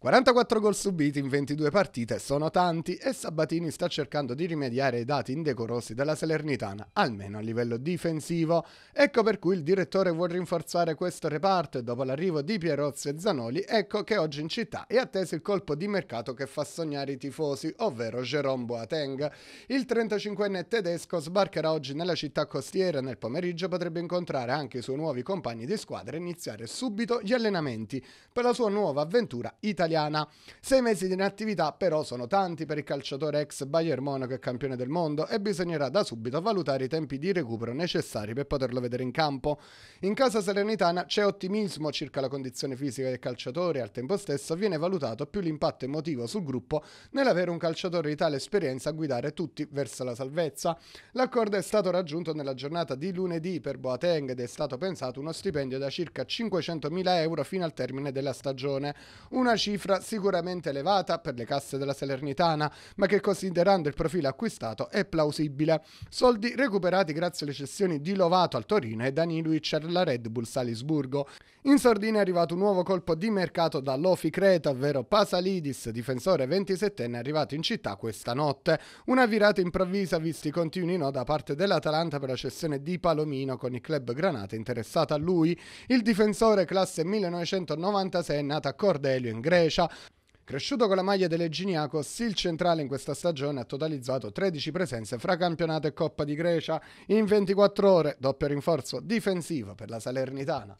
44 gol subiti in 22 partite sono tanti e Sabatini sta cercando di rimediare ai dati indecorosi della Salernitana, almeno a livello difensivo. Ecco per cui il direttore vuole rinforzare questo reparto e dopo l'arrivo di Pierozzi e Zanoli, ecco che oggi in città è atteso il colpo di mercato che fa sognare i tifosi, ovvero Jerome Boateng. Il 35enne tedesco sbarcherà oggi nella città costiera e nel pomeriggio potrebbe incontrare anche i suoi nuovi compagni di squadra e iniziare subito gli allenamenti per la sua nuova avventura italiana italiana. Sei mesi di inattività però sono tanti per il calciatore ex Bayern Monaco e campione del mondo e bisognerà da subito valutare i tempi di recupero necessari per poterlo vedere in campo. In casa salernitana c'è ottimismo circa la condizione fisica del calciatore e al tempo stesso viene valutato più l'impatto emotivo sul gruppo nell'avere un calciatore di tale esperienza a guidare tutti verso la salvezza. L'accordo è stato raggiunto nella giornata di lunedì per Boateng ed è stato pensato uno stipendio da circa 500.000 euro fino al termine della stagione, una cifra cifra sicuramente elevata per le casse della Salernitana, ma che considerando il profilo acquistato è plausibile. Soldi recuperati grazie alle cessioni di Lovato al Torino e Daniluic alla Red Bull Salisburgo. In sordina è arrivato un nuovo colpo di mercato dall'Ofi Creta, ovvero Pasalidis, difensore 27enne arrivato in città questa notte. Una virata improvvisa visti i continui no da parte dell'Atalanta per la cessione di Palomino con il club Granata interessato a lui. Il difensore classe 1996 è nato a Cordelio in Grecia Grecia. Cresciuto con la maglia dell'Eginiakos, il centrale in questa stagione ha totalizzato 13 presenze fra campionato e Coppa di Grecia in 24 ore, doppio rinforzo difensivo per la Salernitana.